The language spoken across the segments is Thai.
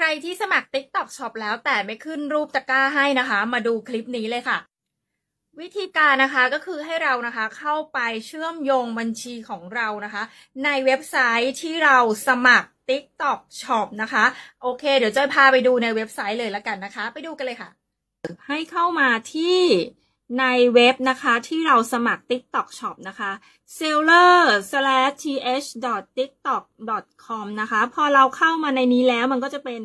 ใครที่สมัคร TikTok Shop แล้วแต่ไม่ขึ้นรูปตะกร้าให้นะคะ มาดูคลิปนี้เลยค่ะ วิธีการนะคะก็คือให้เรานะคะ เข้าไปเชื่อมโยงบัญชีของเรานะคะ ในเว็บไซต์ที่เราสมัคร TikTok Shop นะคะโอเค เดี๋ยวจะพาไปดูในเว็บไซต์เลยละกันนะคะ ไปดูกันเลยค่ะ ให้เข้ามาที่ในเว็บนะคะที่เราสมัคร TikTok Shop นะคะ seller/th.tiktok.com นะคะพอเราเข้ามาในนี้แล้วมันก็จะเป็น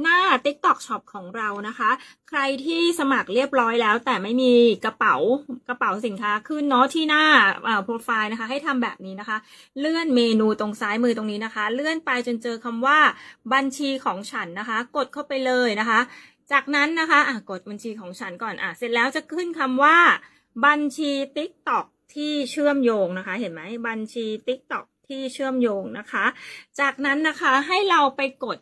หน้า TikTok Shop ของเรานะคะ ใครที่สมัครเรียบร้อยแล้ว แต่ไม่มีกระเป๋ากระเป๋าสินค้า ขึ้นเนาะที่หน้าโปรไฟล์นะคะ ให้ทำแบบนี้นะคะ เลื่อนเมนูตรงซ้ายมือตรงนี้นะคะ เลื่อนไปจนเจอคำว่าบัญชีของฉันนะคะ กดเข้าไปเลยนะคะจากนั้นนะคะอ่ะกดบัญชีของฉันก่อนอ่ะเสร็จแล้วจะขึ้นคำว่าบัญชี t i k t o กที่เชื่อมโยงนะคะ เห็นไหมบัญชี t i k t o กที่เชื่อมโยงนะคะ จากนั้นนะคะให้เราไปกด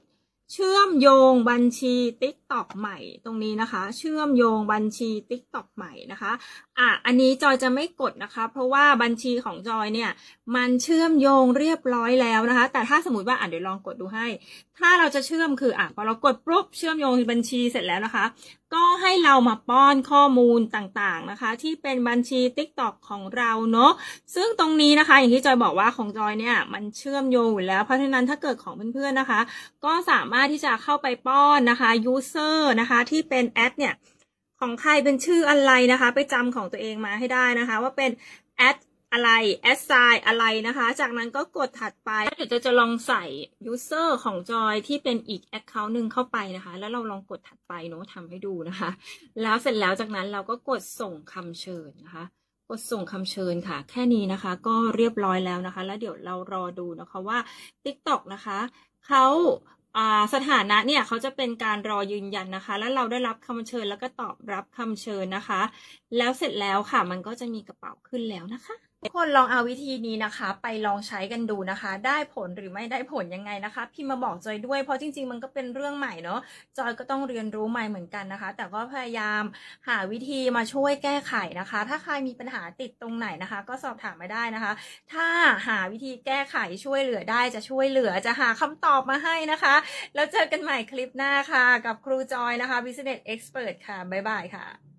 เชื่อมโยงบัญชี t i k t o กใหม่ ตรงนี้นะคะ เชื่อมโยงบัญชี t i k t o กใหม่นะคะอ่ะ อันนี้จอยจะไม่กดนะคะ เพราะว่าบัญชีของจอยเนี่ยมันเชื่อมโยงเรียบร้อยแล้วนะคะ แต่ถ้าสมมติว่าอ่ะเดี๋ยวลองกดดูให้ ถ้าเราจะเชื่อมคืออ่ะพอเรากดปุ๊บเชื่อมโยงบัญชีเสร็จแล้วนะคะ ก็ให้เรามาป้อนข้อมูลต่างๆนะคะ ที่เป็นบัญชี t ิ k t o k ของเราเนาะซึ่งตรงนี้นะคะ อย่างที่จอยบอกว่าของจอยเนี่ยมันเชื่อมโยงอยู่แล้ว เพราะฉะนั้นถ้าเกิดของเพื่อนๆนะคะ ก็สามารถที่จะเข้าไปป้อนนะคะ user นะคะที่เป็นแอดเนี่ยของใครเป็นชื่ออะไรนะคะ ไปจำของตัวเองมาให้ได้นะคะ ว่าเป็น a ดอะไร assign อะไรนะคะ จากนั้นก็กดถัดไป เดี๋ยวจะจะลองใส่ user ของจอยที่เป็นอีก account หนึ่งเข้าไปนะคะ แล้วเราลองกดถัดไปเนาะทำให้ดูนะคะ แล้วเสร็จแล้วจากนั้นเราก็กดส่งคำเชิญนะคะกดส่งคำเชิญค่ะ แค่นี้นะคะก็เรียบร้อยแล้วนะคะ แล้วเดี๋ยวเรารอดูนะคะว่า TikTok นะคะเขาสถานะเนี่ยเขาจะเป็นการรอยืนยันนะคะ แล้วเราได้รับคำเชิญแล้วก็ตอบรับคำเชิญนะคะ แล้วเสร็จแล้วค่ะมันก็จะมีกระเป๋าขึ้นแล้วนะคะคนลองเอาวิธีนี้นะคะ ไปลองใช้กันดูนะคะ ได้ผลหรือไม่ได้ผลยังไงนะคะพี่มาบอกจอยด้วย เพราะจริงๆ มันก็เป็นเรื่องใหม่เนาะจอยก็ต้องเรียนรู้ใหม่เหมือนกันนะคะ แต่ก็พยายามหาวิธีมาช่วยแก้ไขนะคะ ถ้าใครมีปัญหาติดตรงไหนนะคะ ก็สอบถามมาได้นะคะ ถ้าหาวิธีแก้ไขช่วยเหลือได้จะช่วยเหลือจะหาคำตอบมาให้นะคะ แล้วเจอกันใหม่คลิปหน้าค่ะ กับครูจอยนะคะ Business Expert ค่ะบ๊ายบายค่ะ